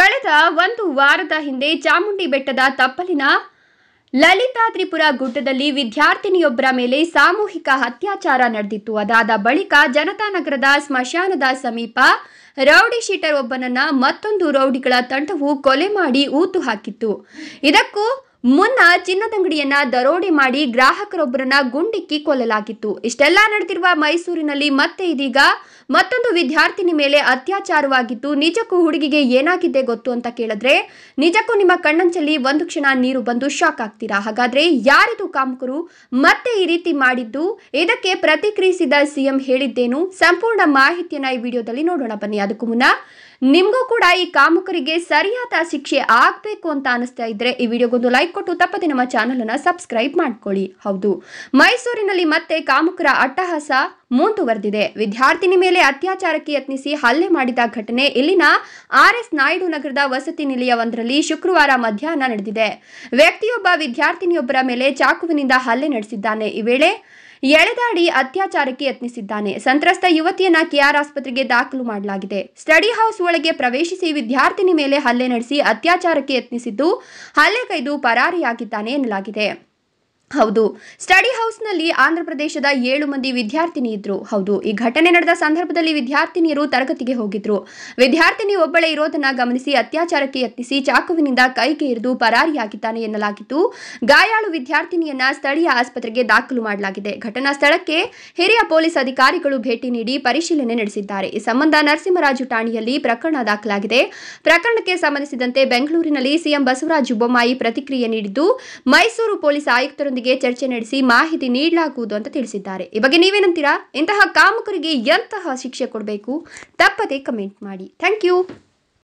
ಕಳೆದ ಒಂದು ವಾರದ ಹಿಂದೆ ಚಾಮುಂಡಿ ಬೆಟ್ಟದ ತಪ್ಪಲಿನ ಲಲಿತಾದ್ರಿಪುರ ಗುಡ್ಡದಲ್ಲಿ ವಿದ್ಯಾರ್ಥಿನಿಯೊಬ್ಬರ ಮೇಲೆ ಸಾಮೂಹಿಕ ಅತ್ಯಾಚಾರ ನಡೆದಿತ್ತು ಅದಾದ ಬಳಿಕ ಜನತಾ ನಗರದ ಸ್ಮಶಾನದ ಸಮೀಪ ರೌಡಿ ಶೀಟರ್ ಒಬ್ಬನನ್ನ ಮತ್ತೊಂದು ರೌಡಿಗಳ ತಂಡವು ಕೊಲೆ ಮಾಡಿ ಊತು ಹಾಕಿತ್ತು ಇದಕ್ಕೂ ಮುನ್ನ ಚಿನ್ನದಂಗಡಿಯನ್ನ ದರೋಡೆ ಮಾಡಿ ಗ್ರಾಹಕರೊಬ್ಬರನ್ನ ಗುಂಡಿಕ್ಕಿ ಕೊಲ್ಲಲಾಗಿತ್ತು ಇಷ್ಟೆಲ್ಲಾ ನಡೆದಿರುವ ಮೈಸೂರಿನಲ್ಲಿ ಮತ್ತೆ ಇದೀಗ ಮತ್ತೊಂದು ವಿದ್ಯಾರ್ಥಿನಿ ಮೇಲೆ ಅತ್ಯಾಚಾರವಾಗಿತ್ತು ನಿಜಕ್ಕೂ ಹುಡುಗಿಗೆ ಏನಾಗಿದೆ ಗೊತ್ತು ಅಂತ ಕೇಳಿದ್ರೆ ನಿಜಕ್ಕೂ ನಿಮ್ಮ ಕಣ್ಣಂಚಲ್ಲಿ ಒಂದು ಕ್ಷಣ ನೀರು ಬಂದು ಶಾಕ್ ಆಗ್ತೀರಾ ಹಾಗಾದ್ರೆ ಯಾರಿದು ಕಾಮಕರು ಮತ್ತೆ ಈ ರೀತಿ ಮಾಡಿದ್ದು ಇದಕ್ಕೆ ಪ್ರತಿಕ್ರಿಯಿಸಿದ ಸಿಎಂ ಹೇಳಿದ್ದೇನು ಸಂಪೂರ್ಣ ಮಾಹಿತಿಯನ್ನ ಈ ವಿಡಿಯೋದಲ್ಲಿ ನೋಡೋಣ ಬನ್ನಿ ಅದಕ್ಕೂ ಮುನ್ನ ನಿಮಗೂ ಕೂಡ ಈ ಕಾಮುಕರಿಗೆ ಸರಿಯಾದ ಶಿಕ್ಷೆ ಆಗಬೇಕು ಅಂತ ಅನಿಸ್ತಾ ಇದ್ರೆ ಈ ವಿಡಿಯೋಗೊಂದು ಲೈಕ್ ಕೊಟ್ಟು ತಪ್ಪದೆ ನಮ್ಮ ಚಾನಲ್ ಅನ್ನ ಸಬ್ಸ್ಕ್ರೈಬ್ ಮಾಡ್ಕೊಳ್ಳಿ ಹೌದು ಮೈಸೂರಿನಲ್ಲಿ ಮತ್ತೆ ಕಾಮುಕರ ಅಟ್ಟಹಾಸ ಮುಂದುವರೆದಿದೆ ವಿದ್ಯಾರ್ಥಿನಿ ಮೇಲೆ ಅತ್ಯಾಚಾರಕ್ಕೆ ಯತ್ನಿಸಿ ಹಲ್ಲೆ ಮಾಡಿದ ಘಟನೆ ಇಲ್ಲಿನ ಆರ್ ಎಸ್ ನಾಯ್ಡು ನಗರದ ವಸತಿ ನಿಲಯವೊಂದರಲ್ಲಿ ಶುಕ್ರವಾರ ಮಧ್ಯಾಹ್ನ ನಡೆದಿದೆ ವ್ಯಕ್ತಿಯೊಬ್ಬ ವಿದ್ಯಾರ್ಥಿನಿಯೊಬ್ಬರ ಮೇಲೆ ಚಾಕುವಿನಿಂದ ಹಲ್ಲೆ ನಡೆಸಿದ್ದಾನೆ ಈ ವೇಳೆ ಎಳೆದಾಡಿ ಅತ್ಯಾಚಾರಕ್ಕೆ ಯತ್ನಿಸಿದ್ದಾನೆ ಸಂತ್ರಸ್ತ ಯುವತಿಯನ್ನ ಕೆಆರ್ ಆಸ್ಪತ್ರೆಗೆ ದಾಖಲು ಮಾಡಲಾಗಿದೆ ಸ್ಟಡಿ ಹೌಸ್ ಒಳಗೆ ಪ್ರವೇಶಿಸಿ ವಿದ್ಯಾರ್ಥಿನಿ ಮೇಲೆ ಹಲ್ಲೆ ನಡೆಸಿ ಅತ್ಯಾಚಾರಕ್ಕೆ ಯತ್ನಿಸಿದ್ದು ಹಲ್ಲೆ ಕೈದು ಪರಾರಿಯಾಗಿದ್ದಾನೆ ಎನ್ನಲಾಗಿದೆ ಹೌದು ಸ್ಟಡಿ ಹೌಸ್ನಲ್ಲಿ ಆಂಧ್ರಪ್ರದೇಶದ ಏಳು ಮಂದಿ ವಿದ್ಯಾರ್ಥಿನಿ ಇದ್ರು ಹೌದು ಈ ಘಟನೆ ನಡೆದ ಸಂದರ್ಭದಲ್ಲಿ ವಿದ್ಯಾರ್ಥಿನಿಯರು ತರಗತಿಗೆ ಹೋಗಿದ್ರು ವಿದ್ಯಾರ್ಥಿನಿ ಒಬ್ಬಳೇ ಇರೋದನ್ನ ಗಮನಿಸಿ ಅತ್ಯಾಚಾರಕ್ಕೆ ಯತ್ನಿಸಿ ಚಾಕುವಿನಿಂದ ಕೈಗೆ ಇರಿದು ಪರಾರಿಯಾಗಿದ್ದಾನೆ ಎನ್ನಲಾಗಿದ್ದು ಗಾಯಾಳು ವಿದ್ಯಾರ್ಥಿನಿಯನ್ನ ಸ್ಥಳೀಯ ಆಸ್ಪತ್ರೆಗೆ ದಾಖಲು ಮಾಡಲಾಗಿದೆ ಘಟನಾ ಸ್ಥಳಕ್ಕೆ ಹಿರಿಯ ಪೊಲೀಸ್ ಅಧಿಕಾರಿಗಳು ಭೇಟಿ ನೀಡಿ ಪರಿಶೀಲನೆ ನಡೆಸಿದ್ದಾರೆ ಈ ಸಂಬಂಧ ನರಸಿಂಹರಾಜು ಠಾಣೆಯಲ್ಲಿ ಪ್ರಕರಣ ದಾಖಲಾಗಿದೆ ಪ್ರಕರಣಕ್ಕೆ ಸಂಬಂಧಿಸಿದಂತೆ ಬೆಂಗಳೂರಿನಲ್ಲಿ ಸಿಎಂ ಬಸವರಾಜ ಬೊಮ್ಮಾಯಿ ಪ್ರತಿಕ್ರಿಯೆ ನೀಡಿದ್ದು ಮೈಸೂರು ಪೊಲೀಸ್ ಆಯುಕ್ತರು ಚರ್ಚೆ ನಡೆಸಿ ಮಾಹಿತಿ ನೀಡಲಾಗುವುದು ಅಂತ ತಿಳಿಸಿದ್ದಾರೆ ಈ ಬಗ್ಗೆ ನೀವೇನಂತೀರಾ ಇಂತಹ ಕಾಮಕರಿಗೆ ಎಂತಹ ಶಿಕ್ಷೆ ಕೊಡಬೇಕು ತಪ್ಪದೆ ಕಮೆಂಟ್ ಮಾಡಿ ಥ್ಯಾಂಕ್ ಯು